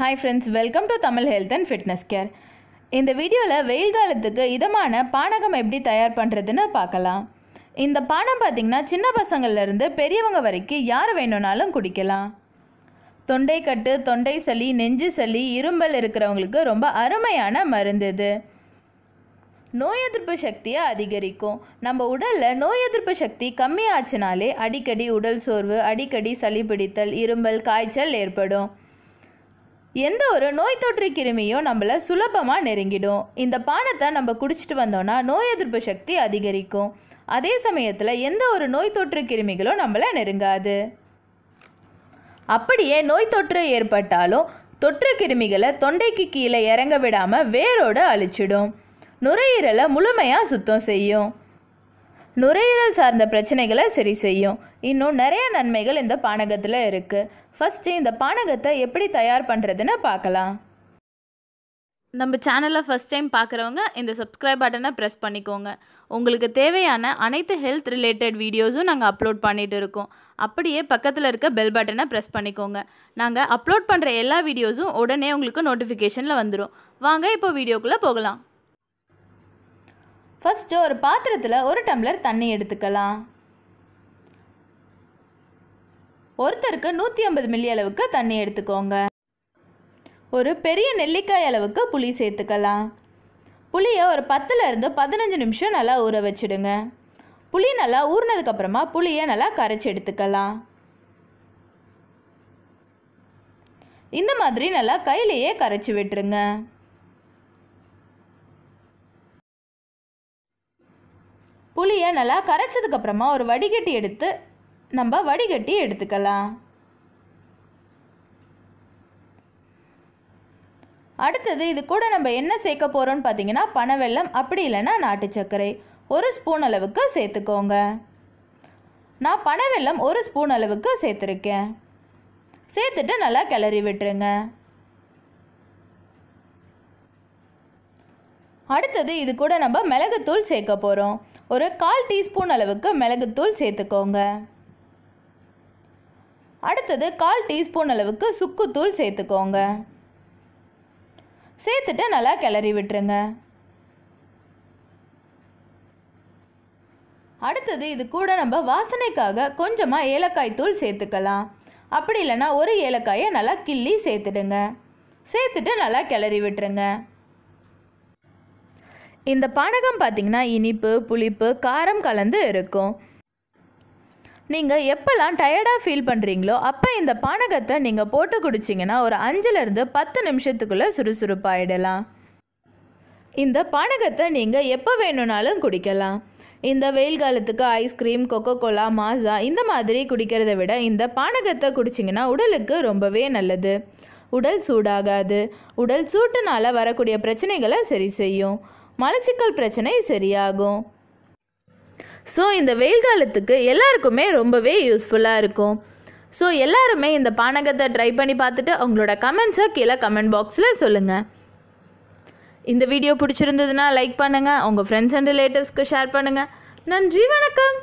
hi friends welcome to Tamil health and fitness care இந்த வீடியோவில் வெயில் காலத்துக்கு இதமான பானகம் எப்படி தயார் பண்ணுறதுன்னு பார்க்கலாம் இந்த பானம் பார்த்திங்கன்னா சின்ன பசங்கள்லேருந்து பெரியவங்க வரைக்கும் யார் வேணும்னாலும் குடிக்கலாம் தொண்டைக்கட்டு தொண்டை சளி நெஞ்சு சளி இரும்பல் இருக்கிறவங்களுக்கு ரொம்ப அருமையான மருந்து இது நோய் எதிர்ப்பு சக்தியை அதிகரிக்கும் நம்ம உடலில் நோய் எதிர்ப்பு சக்தி கம்மியாச்சுனாலே அடிக்கடி உடல் சோர்வு அடிக்கடி சளி பிடித்தல் இரும்பல் காய்ச்சல் ஏற்படும் எந்த ஒரு நோய் தொற்று கிருமியும் நம்மளை சுலபமாக நெருங்கிடும் இந்த பானத்தை நம்ம குடிச்சிட்டு வந்தோம்னா நோய் எதிர்ப்பு சக்தி அதிகரிக்கும் அதே சமயத்தில் எந்த ஒரு நோய் தொற்று கிருமிகளும் நம்மளை நெருங்காது அப்படியே நோய் தொற்று ஏற்பட்டாலும் தொற்று கிருமிகளை தொண்டைக்கு கீழே இறங்க விடாமல் வேரோடு அழிச்சிடும் நுரையீரலை முழுமையாக சுத்தம் செய்யும் நுரையீரல் சார்ந்த பிரச்சனைகளை சரி செய்யும் இன்னும் நிறைய நன்மைகள் இந்த பானகத்தில் இருக்குது ஃபஸ்ட்டு இந்த பானகத்தை எப்படி தயார் பண்ணுறதுன்னு பார்க்கலாம் நம்ம சேனலை ஃபஸ்ட் டைம் பார்க்குறவங்க இந்த சப்ஸ்கிரைப் பட்டனை ப்ரெஸ் பண்ணிக்கோங்க உங்களுக்கு தேவையான அனைத்து ஹெல்த் ரிலேட்டட் வீடியோஸும் நாங்கள் அப்லோட் பண்ணிகிட்டு இருக்கோம் அப்படியே பக்கத்தில் இருக்க பெல் பட்டனை ப்ரெஸ் பண்ணிக்கோங்க நாங்கள் அப்லோட் பண்ணுற எல்லா வீடியோஸும் உடனே உங்களுக்கு நோட்டிஃபிகேஷனில் வந்துடும் வாங்க இப்போ வீடியோக்குள்ளே போகலாம் ஃபஸ்ட்டு ஒரு பாத்திரத்தில் ஒரு டம்ளர் தண்ணி எடுத்துக்கலாம் ஒருத்தருக்கு நூற்றி ஐம்பது மில்லி அளவுக்கு தண்ணி எடுத்துக்கோங்க ஒரு பெரிய நெல்லிக்காய் அளவுக்கு புளி சேர்த்துக்கலாம் புளியை ஒரு பத்துலேருந்து பதினஞ்சு நிமிஷம் நல்லா ஊற வச்சுடுங்க புளி நல்லா ஊறினதுக்கப்புறமா புளியை நல்லா கரைச்சி எடுத்துக்கலாம் இந்த மாதிரி நல்லா கையிலையே கரைச்சி விட்டுருங்க புளியை நல்லா கரைச்சதுக்கப்புறமா ஒரு வடிகட்டி எடுத்து நம்ம வடிகட்டி எடுத்துக்கலாம் அடுத்தது இது கூட நம்ம என்ன சேர்க்க போகிறோம்னு பார்த்தீங்கன்னா பனவெல்லம் அப்படி இல்லைன்னா நாட்டு சர்க்கரை ஒரு ஸ்பூன் அளவுக்கு சேர்த்துக்கோங்க நான் பனவெல்லம் ஒரு ஸ்பூன் அளவுக்கு சேர்த்துருக்கேன் சேர்த்துட்டு நல்லா கிளறி விட்டுருங்க அடுத்தது இது கூட நம்ம மிளகுத்தூள் சேர்க்க போகிறோம் ஒரு கால் டீஸ்பூன் அளவுக்கு மிளகுத்தூள் சேர்த்துக்கோங்க அடுத்தது கால் டீஸ்பூன் அளவுக்கு சுக்குத்தூள் சேர்த்துக்கோங்க சேர்த்துட்டு நல்லா கிளறி விட்டுருங்க அடுத்தது இது கூட நம்ம வாசனைக்காக கொஞ்சமாக ஏலக்காய் தூள் சேர்த்துக்கலாம் அப்படி இல்லைன்னா ஒரு ஏலக்காயை நல்லா கிள்ளி சேர்த்துடுங்க சேர்த்துட்டு நல்லா கிளறி விட்டுருங்க இந்த பானகம் பார்த்திங்கன்னா இனிப்பு புளிப்பு காரம் கலந்து இருக்கும் நீங்கள் எப்போல்லாம் டயர்டாக ஃபீல் பண்ணுறீங்களோ அப்போ இந்த பானகத்தை நீங்கள் போட்டு குடிச்சிங்கன்னா ஒரு அஞ்சுலேருந்து பத்து நிமிஷத்துக்குள்ளே சுறுசுறுப்பாயிடலாம் இந்த பானகத்தை நீங்கள் எப்போ வேணும்னாலும் குடிக்கலாம் இந்த வெயில் காலத்துக்கு ஐஸ்கிரீம் கொக்கோ கோலா மாசா இந்த மாதிரி குடிக்கிறத விட இந்த பானகத்தை குடிச்சிங்கன்னா உடலுக்கு ரொம்பவே நல்லது உடல் சூடாகாது உடல் சூட்டுனால் வரக்கூடிய பிரச்சனைகளை சரி செய்யும் மலச்சிக்கல் பிரச்சனை சரியாகும் ஸோ இந்த வெயில் காலத்துக்கு எல்லாருக்குமே ரொம்பவே யூஸ்ஃபுல்லாக இருக்கும் ஸோ எல்லாருமே இந்த பானகத்தை ட்ரை பண்ணி பார்த்துட்டு அவங்களோட கமெண்ட்ஸை கீழே கமெண்ட் பாக்ஸில் சொல்லுங்கள் இந்த வீடியோ பிடிச்சிருந்ததுன்னா லைக் பண்ணுங்கள் உங்கள் ஃப்ரெண்ட்ஸ் அண்ட் ரிலேட்டிவ்ஸ்க்கு ஷேர் பண்ணுங்கள் நன்றி வணக்கம்